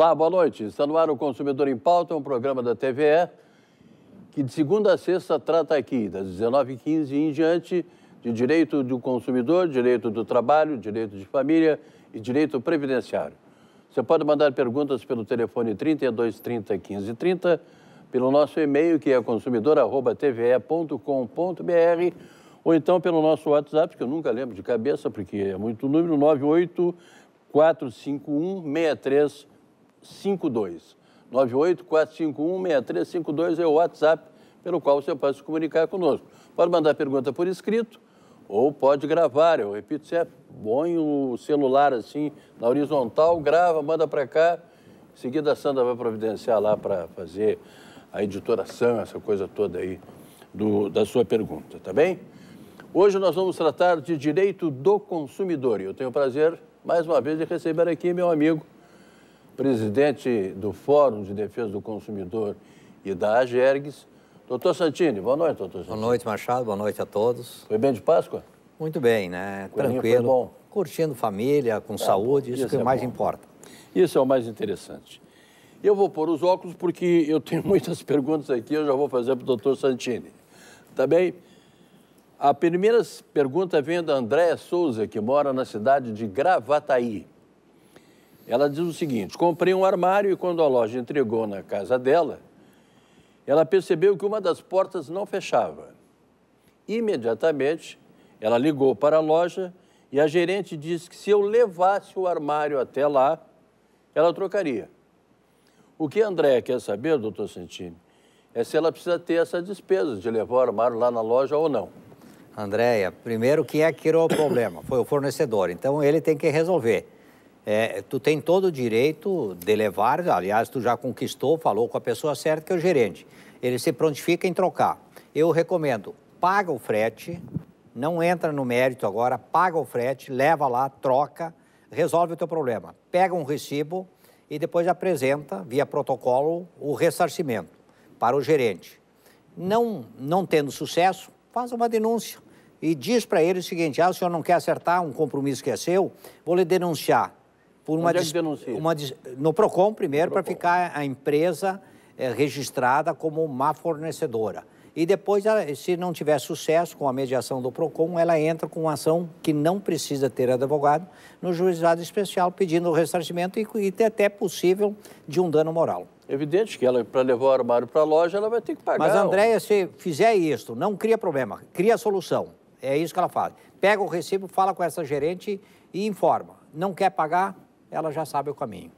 Olá, boa noite. Está no ar o Consumidor em Pauta, um programa da TVE que de segunda a sexta trata aqui, das 19h15 em diante, de direito do consumidor, direito do trabalho, direito de família e direito previdenciário. Você pode mandar perguntas pelo telefone 3230 1530, pelo nosso e-mail que é consumidor.tve.com.br ou então pelo nosso WhatsApp, que eu nunca lembro de cabeça porque é muito número, 98451 63 6351-6352. 98451-6352 é o WhatsApp pelo qual você pode se comunicar conosco. Pode mandar pergunta por escrito ou pode gravar. Eu repito, você põe o celular assim na horizontal, grava, manda para cá. Em seguida, a Sandra vai providenciar lá para fazer a editoração, essa coisa toda aí do, da sua pergunta, tá bem? Hoje nós vamos tratar de direito do consumidor e eu tenho o prazer, mais uma vez, de receber aqui meu amigo presidente do Fórum de Defesa do Consumidor e da AGERGS. Doutor Santini, boa noite, doutor Santini. Boa noite, Machado, boa noite a todos. Foi bem de Páscoa? Muito bem, né? Tranquilo. Bom. Curtindo família, com é, saúde, isso, isso que é mais bom. importa. Isso é o mais interessante. Eu vou pôr os óculos porque eu tenho muitas perguntas aqui, eu já vou fazer para o doutor Santini. Tá bem? A primeira pergunta vem da Andréa Souza, que mora na cidade de Gravataí. Ela diz o seguinte: comprei um armário e quando a loja entregou na casa dela, ela percebeu que uma das portas não fechava. Imediatamente, ela ligou para a loja e a gerente disse que se eu levasse o armário até lá, ela trocaria. O que a Andréia quer saber, doutor Santini, é se ela precisa ter essa despesa de levar o armário lá na loja ou não. Andréia, primeiro, quem é que criou o problema? Foi o fornecedor. Então, ele tem que resolver. É, tu tem todo o direito de levar, aliás, tu já conquistou, falou com a pessoa certa, que é o gerente. Ele se prontifica em trocar. Eu recomendo, paga o frete, não entra no mérito agora, paga o frete, leva lá, troca, resolve o teu problema. Pega um recibo e depois apresenta, via protocolo, o ressarcimento para o gerente. Não, não tendo sucesso, faz uma denúncia e diz para ele o seguinte: ah, o senhor não quer acertar um compromisso que é seu, vou lhe denunciar por é uma, des... é uma no Procon primeiro para ficar a empresa é, registrada como má fornecedora. E depois, ela, se não tiver sucesso com a mediação do PROCON, ela entra com uma ação que não precisa ter advogado no juizado especial, pedindo o ressarcimento e, e até possível de um dano moral. Evidente que ela, para levar o armário para a loja, ela vai ter que pagar. Mas, Andréia, ou... se fizer isso, não cria problema, cria solução. É isso que ela faz. Pega o recibo, fala com essa gerente e informa. Não quer pagar, ela já sabe o caminho.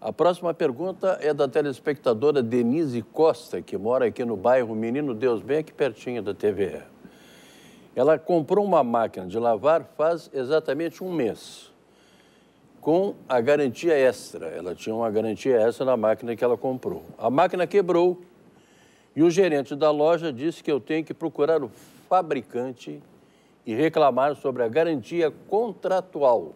A próxima pergunta é da telespectadora Denise Costa, que mora aqui no bairro Menino Deus, bem aqui pertinho da TVE. Ela comprou uma máquina de lavar faz exatamente um mês, com a garantia extra. Ela tinha uma garantia extra na máquina que ela comprou. A máquina quebrou e o gerente da loja disse que eu tenho que procurar o fabricante e reclamar sobre a garantia contratual.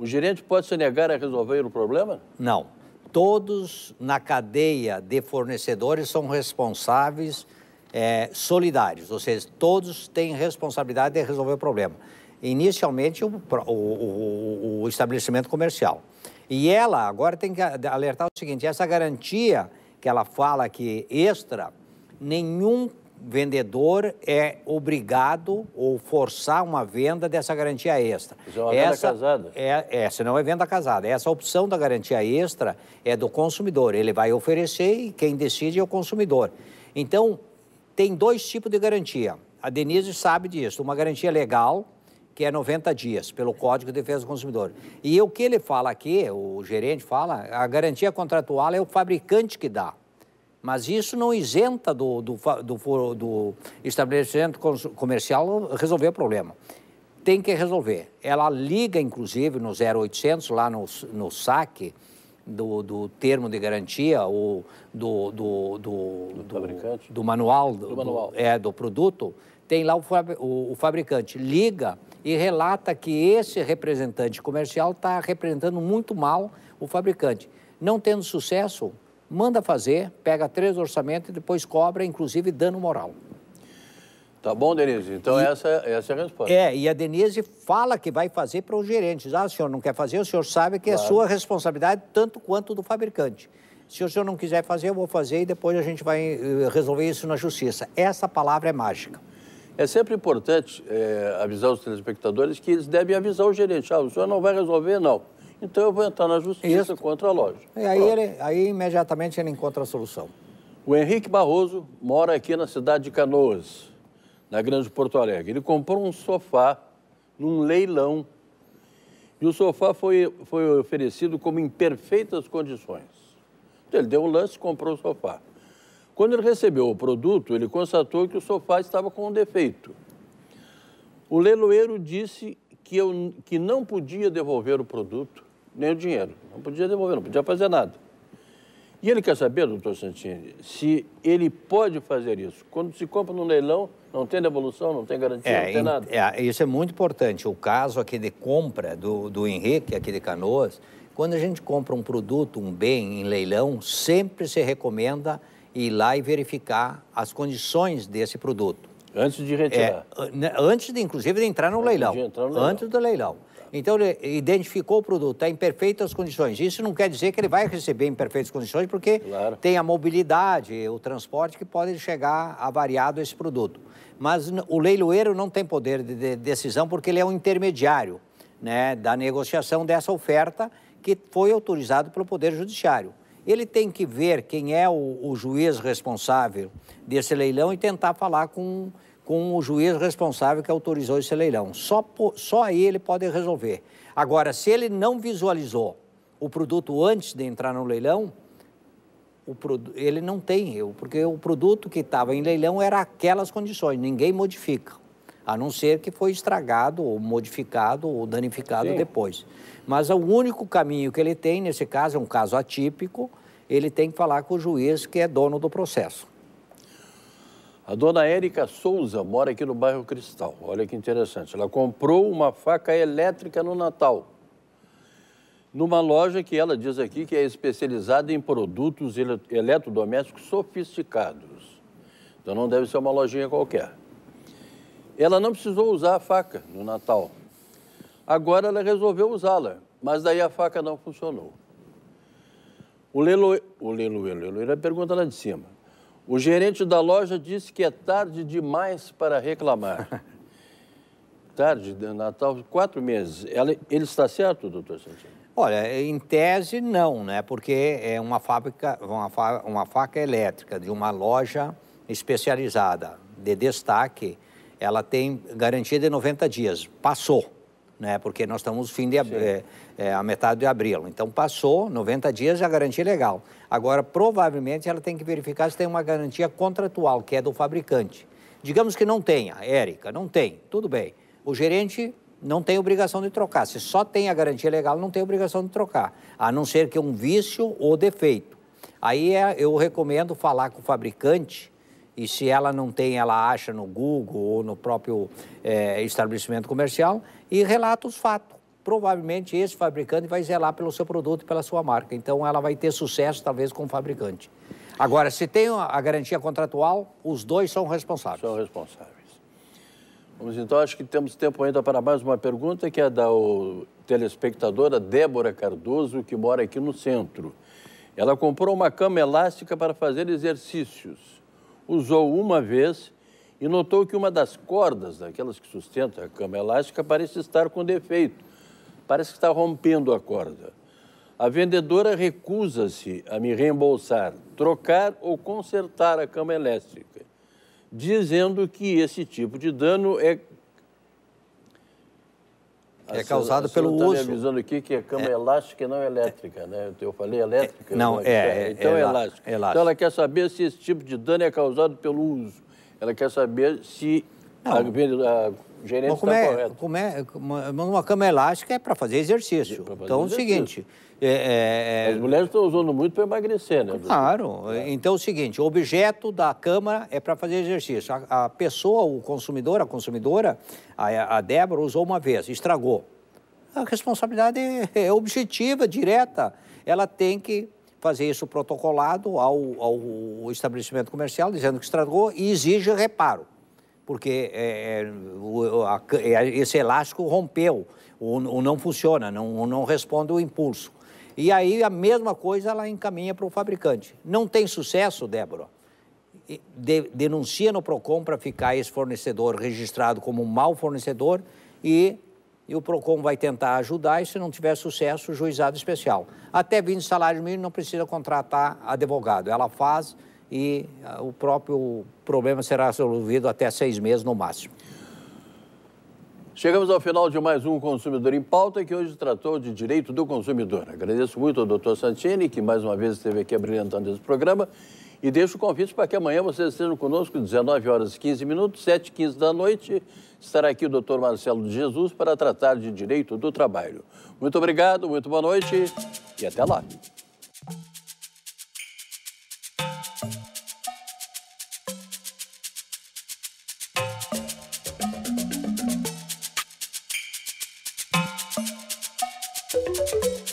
O gerente pode se negar a resolver o problema? Não. Todos na cadeia de fornecedores são responsáveis é, solidários, ou seja, todos têm responsabilidade de resolver o problema. Inicialmente, o, o, o estabelecimento comercial. E ela agora tem que alertar o seguinte: essa garantia que ela fala que extra, nenhum vendedor é obrigado ou forçar uma venda dessa garantia extra. Isso é uma essa, venda casada? É, é, essa não é venda casada. Essa opção da garantia extra é do consumidor. Ele vai oferecer e quem decide é o consumidor. Então, tem dois tipos de garantia. A Denise sabe disso. Uma garantia legal, que é 90 dias, pelo Código de Defesa do Consumidor. E o que ele fala aqui, o gerente fala, a garantia contratual é o fabricante que dá. Mas isso não isenta do, do, do, do estabelecimento comercial resolver o problema. Tem que resolver. Ela liga, inclusive, no 0800, lá no, no saque, do, do, termo de garantia ou do, do, do, do, do manual, do, manual. é, do produto, tem lá o, o, o, fabricante. Liga e relata que esse representante comercial está representando muito mal o fabricante. Não tendo sucesso, manda fazer, pega três orçamentos e depois cobra, inclusive, dano moral. Tá bom, Denise. Então e, essa, é, essa é a resposta. É, e a Denise fala que vai fazer para os gerentes. Ah, o senhor não quer fazer, o senhor sabe que é claro. é sua responsabilidade tanto quanto do fabricante. Se o senhor não quiser fazer, eu vou fazer e depois a gente vai eh, resolver isso na justiça. Essa palavra é mágica. É sempre importante é, avisar os telespectadores que eles devem avisar o gerente. Ah, o senhor não vai resolver, não então eu vou entrar na justiça Isso. contra a loja. E aí, ele, aí imediatamente ele encontra a solução. O Henrique Barroso mora aqui na cidade de Canoas, na Grande Porto Alegre. Ele comprou um sofá num leilão e o sofá foi, foi oferecido como em perfeitas condições. Então, ele deu um lance e comprou o sofá. Quando ele recebeu o produto, ele constatou que o sofá estava com um defeito. O leiloeiro disse que, eu, que não podia devolver o produto nem o dinheiro. Não podia devolver, não podia fazer nada. E ele quer saber, doutor Santini, se ele pode fazer isso. Quando se compra no leilão, não tem devolução, não tem garantia, é, não tem nada. É, isso é muito importante. O caso aqui de compra do, do Henrique, aqui de Canoas, quando a gente compra um produto, um bem em leilão, sempre se recomenda ir lá e verificar as condições desse produto. Antes de retirar. É, né, antes, de, inclusive, de entrar no, antes leilão. De entrar no leilão. Antes do leilão. Então, ele identificou o produto, está em perfeitas condições. Isso não quer dizer que ele vai receber em perfeitas condições, porque claro. tem a mobilidade, o transporte que pode chegar avariado esse produto. Mas o leiloeiro não tem poder de decisão, porque ele é um intermediário né, da negociação dessa oferta que foi autorizado pelo Poder Judiciário. Ele tem que ver quem é o, o juiz responsável desse leilão e tentar falar com com o juiz responsável que autorizou esse leilão. Só, só aí ele pode resolver. Agora, se ele não visualizou o produto antes de entrar no leilão, ele não tem erro, porque o produto que estava em leilão era aquelas condições, ninguém modifica, a não ser que foi estragado ou modificado ou danificado Sim. depois. Mas o único caminho que ele tem, nesse caso, é um caso atípico, ele tem que falar com o juiz que é dono do processo. A dona Érica Souza mora aqui no bairro Cristal. Olha que interessante. Ela comprou uma faca elétrica no Natal. Numa loja que ela diz aqui que é especializada em produtos eletrodomésticos sofisticados. Então não deve ser uma lojinha qualquer. Ela não precisou usar a faca no Natal. Agora ela resolveu usá-la, mas daí a faca não funcionou. O Leloeira, o Leloeira pergunta lá de cima. O gerente da loja disse que é tarde demais para reclamar. tarde, Natal, quatro meses. Ela, ele está certo, doutor Santino? Olha, em tese não, né? Porque é uma fábrica, uma, fa uma faca elétrica de uma loja especializada de destaque, ela tem garantia de 90 dias. Passou né? Porque nós estamos fim de é, é, a metade de abril. Então passou 90 dias já garantia legal. Agora provavelmente ela tem que verificar se tem uma garantia contratual que é do fabricante. Digamos que não tenha, Érica, não tem, tudo bem. O gerente não tem obrigação de trocar. Se só tem a garantia legal, não tem obrigação de trocar, a não ser que um vício ou defeito. Aí é, eu recomendo falar com o fabricante e se ela não tem, ela acha no Google ou no próprio é, estabelecimento comercial e relata os fatos. Provavelmente esse fabricante vai zelar pelo seu produto e pela sua marca. Então ela vai ter sucesso, talvez, com o fabricante. Agora, se tem a garantia contratual, os dois são responsáveis. São responsáveis. Vamos então, acho que temos tempo ainda para mais uma pergunta, que é da o, telespectadora Débora Cardoso, que mora aqui no centro. Ela comprou uma cama elástica para fazer exercícios usou uma vez e notou que uma das cordas, daquelas que sustenta a cama elástica, parece estar com defeito. Parece que está rompendo a corda. A vendedora recusa-se a me reembolsar, trocar ou consertar a cama elétrica, dizendo que esse tipo de dano é é causado pelo tá uso. Você está me avisando aqui que a cama é, é elástica e não é elétrica, né? Eu falei elétrica. É, não, é, é, é, Então é, elástica. elástica. Então ela quer saber se esse tipo de dano é causado pelo uso. Ela quer saber se não. a, a gerente tá como está é, correto. Como é, uma cama elástica é para fazer exercício. Fazer então, exercício. é o seguinte... É, é, é, As mulheres estão usando muito para emagrecer, né? Claro. É. Então, é o seguinte, o objeto da cama é para fazer exercício. A, a, pessoa, o consumidor, a consumidora, a, a Débora usou uma vez, estragou. A responsabilidade é, é objetiva, direta. Ela tem que fazer isso protocolado ao, ao estabelecimento comercial, dizendo que estragou e exige reparo porque é, é, é, esse elástico rompeu, ou, ou não funciona, não, ou não responde o impulso. E aí a mesma coisa ela encaminha para o fabricante. Não tem sucesso, Débora? De, denuncia no PROCON para ficar esse fornecedor registrado como um mau fornecedor e, e, o PROCON vai tentar ajudar e se não tiver sucesso, juizado especial. Até vindo salário mínimo não precisa contratar advogado. Ela faz e ah, o próprio problema será resolvido até seis meses no máximo. Chegamos ao final de mais um Consumidor em Pauta, que hoje tratou de direito do consumidor. Agradeço muito ao doutor Santini, que mais uma vez esteve aqui abrilhantando esse programa. E deixo o convite para que amanhã vocês estejam conosco, 19 horas e 15 minutos, 7 e 15 da noite. Estará aqui o doutor Marcelo de Jesus para tratar de direito do trabalho. Muito obrigado, muito boa noite e até lá. thank you